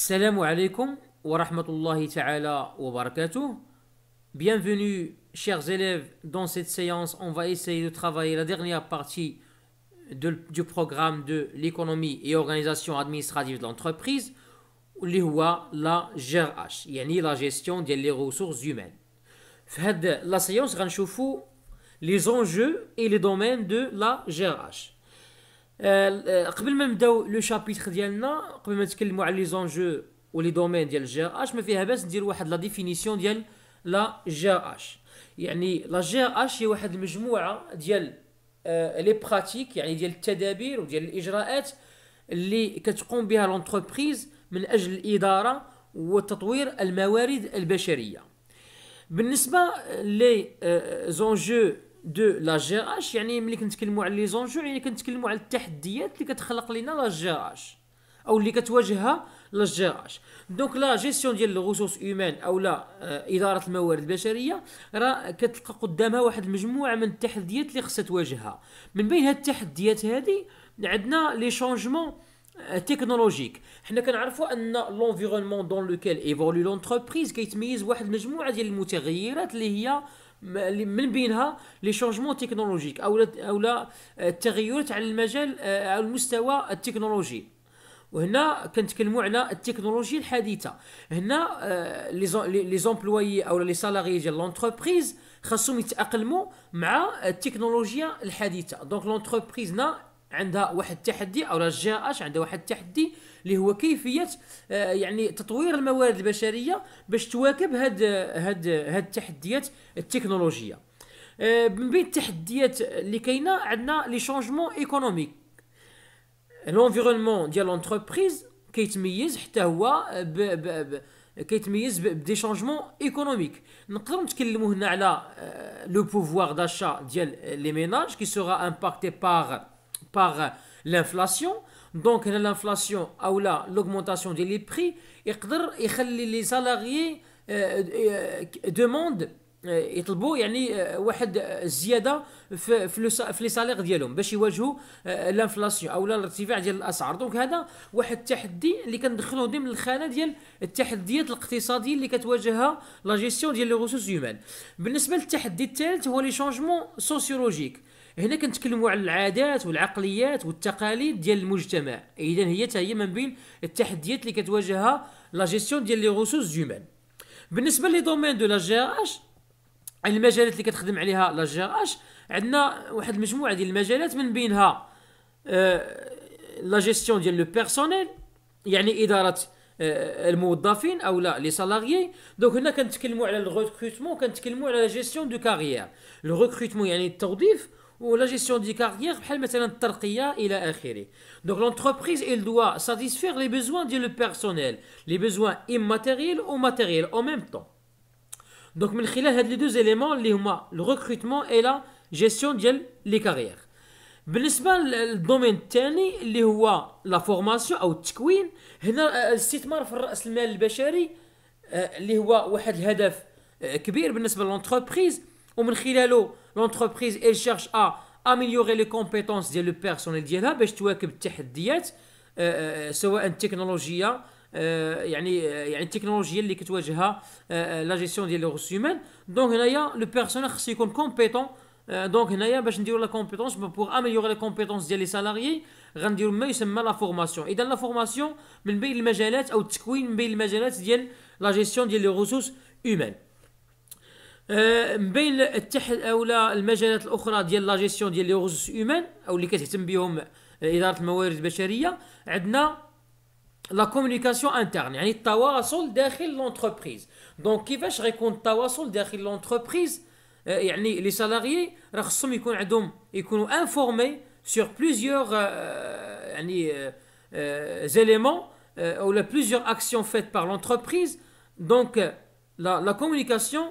Salam alaikum wa rahmatullahi ta'ala wa barakatuh. Bienvenue, chers élèves, dans cette séance. On va essayer de travailler la dernière partie du programme de l'économie et organisation administrative de l'entreprise, La هو la GRH, la يعني la ressources ديال ressources la séance, في Les enjeux et les domaines de la GRH. آه، قبل ما نبداو لو شابيتر ديالنا قبل ما نتكلموا على لي زونجو ولي دومين ديال جي اش ما فيها باس ندير واحد لا ديفينيسيون ديال لا جي اش يعني لا جي اش هي واحد المجموعه ديال آه، لي براتيك يعني ديال التدابير وديال الاجراءات اللي كتقوم بها لونتربريز من اجل الاداره وتطوير الموارد البشريه بالنسبه لي آه، زونجو دو لا جي اش يعني ملي كنتكلموا على لي زونجو يعني كنتكلموا على التحديات اللي كتخلق لنا لا جي اش او اللي كتواجهها لا جي اش دونك لا جيستيون ديال الغوسوس اومان او لا آه، اداره الموارد البشريه راه كتلقى قدامها واحد المجموعه من التحديات اللي خصها تواجهها من بين هاد التحديات هذه عندنا لي شونجمون تكنولوجيك آه، حنا كنعرفوا ان لونفيرونمون دون لوكيل ايفولي لونتربريز كيتميز واحد المجموعه ديال المتغيرات اللي هي من بينها لي شونجمون تكنولوجيك او او آه، التغيرات على المجال على آه، المستوى التكنولوجي وهنا كنتكلموا على التكنولوجيا الحديثه هنا لي آه، زومبلوي او لي سالاري ديال لونتربريز خاصهم يتاقلموا مع التكنولوجيا الحديثه دونك لونتربريز هنا عندها واحد التحدي او رجاء اش عندها واحد التحدي اللي هو كيفيه آه، يعني تطوير الموارد البشريه باش تواكب هاد هاد هاد التحديات التكنولوجيه آه، من بين التحديات اللي كاينه عندنا لي شونجمون ايكونوميك لونفيرونمون ديال لونتربريز كيتميز حتى هو ب ب ب كيتميز بدي شونجمون ايكونوميك نقدروا نتكلموا هنا على لو بوفوار داشا ديال لي ميناج كي سوغا امباكتي باغ par euh, l'inflation دونك هنا الانفلاسيون او لا لوغمونتاسيون ديال لي بري يقدر يخلي لي سالاريي دوموند يطلبوا يعني واحد الزياده في في لي سالير ديالهم باش يواجهوا الانفلاسيون او لا الارتفاع ديال الاسعار دونك هذا واحد التحدي اللي كندخلوه ضمن الخانه ديال التحديات الاقتصاديه اللي كتواجهها لا جيستيون ديال لي ريسورس هيومان بالنسبه للتحدي الثالث هو لي شونجمون سوسيولوجيك هنا كنتكلموا على العادات والعقليات والتقاليد ديال المجتمع اذا هي حتى هي من بين التحديات اللي كتواجهها لا جيستيون ديال لي غوسوس هيومان بالنسبه لي دومين دو لا جي اش المجالات اللي كتخدم عليها لا جي اش عندنا واحد المجموعه ديال المجالات من بينها آه، لا جيستيون ديال لو بيرسونيل يعني اداره آه، الموظفين او لا لي سالاريي دونك هنا كنتكلموا على الريكروتمون كنتكلموا على لا جيستيون دو كارير الريكروتمون يعني التوظيف ou la gestion des carrières, donc l'entreprise, elle doit satisfaire les besoins du personnel, les besoins immatériels ou matériels en même temps. Donc, من les deux éléments, le recrutement et la gestion des carrières. بالنسبه للدومين الثاني اللي هو la ou euh, euh, le le un كبير l'entreprise. L'entreprise cherche à améliorer les compétences du personnel. Il y a une technologie qui à euh, la gestion des ressources humaines. Donc, le personnel est compétent. Euh, donc, il ben, compétence pour améliorer les compétences des salariés. Il faut se la formation. Et dans la formation, il faut se mettre à la gestion des ressources humaines. Il euh, la euh, la communication interne. Il y a l'entreprise. Donc, qui va se sur l'entreprise, euh, les salariés seront informés sur plusieurs éléments ou plusieurs actions faites par l'entreprise. Donc, la communication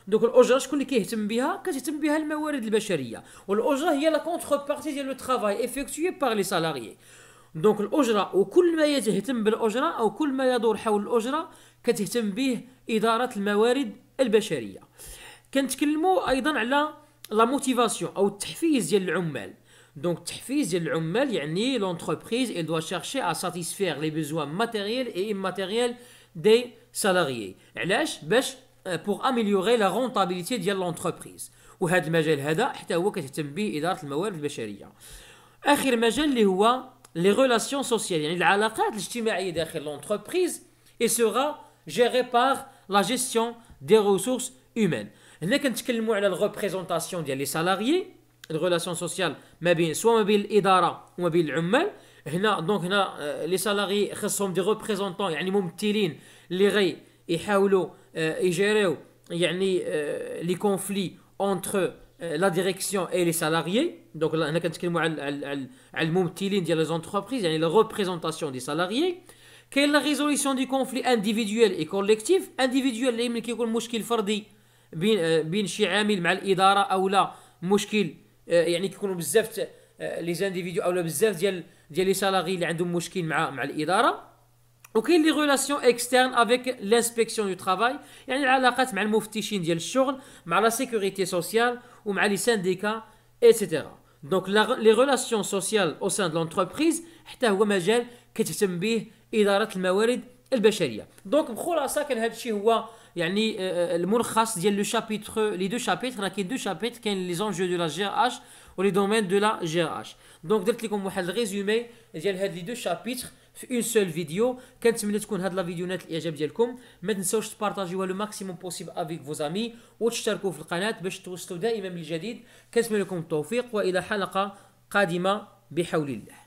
دوك الاجره شكون اللي كيهتم بها كتهتم بها الموارد البشريه والاجره هي لا كونتر بارتي ديال لو ترافاي افيكتوي باغ لي سالاريي دونك الاجره وكل ما يهتم بالاجره او كل ما يدور حول الاجره كتهتم به اداره الموارد البشريه كنتكلموا ايضا على لا موتيفاسيون او التحفيز ديال العمال دونك التحفيز ديال العمال يعني لونتربريز اي دو شيرشي ا ساتيسفير لي بيزوان ماتيريال اي ايماتيريال دي سالاريي علاش باش Euh, pour améliorer la rentabilité de l'entreprise. Ou had majel hada, idar al-mawar al-bashariya. Akhir dernier li c'est les relations sociales, yani l'alaqat l'ijtima'iyya d'akhir l'entreprise, et sera géré par la gestion des ressources humaines. nous quand je de la représentation des salariés, les relations sociales, soit avec l'idara ou avec l'ummel, donc euh, les salariés sont des représentants, yani sont les représentants. Euh, et gérer euh, euh, les conflits entre la direction et les salariés. Donc là, on a al al les entreprises, la représentation des salariés. Quelle la résolution du conflit individuel et collectif Individuel, les ont les individus, les salariés, Ok, les relations externes avec l'inspection du travail, il y a les relations avec le moufetichin de la sécurité sociale ou avec les syndicats, etc. Donc, les relations sociales au sein de l'entreprise, c'est un sujet qui est un sujet qui est Donc, pour ça, il y a le chapitre, les deux chapitres, il y deux chapitres, qui sont les enjeux de la GRH ou les domaines de la GRH. Donc, je vais vous donner un résumé de ces deux chapitres. في اون سول فيديو كنتمنى تكون هاد لا فيديو نالت الاعجاب ديالكم ما تنساوش تبارطاجيوها لو ماكسيموم بوسيبل افيك فو زامي وتشتركوا في القناه باش توصلوا دائما بالجديد كنتمنى لكم التوفيق والى حلقه قادمه بحول الله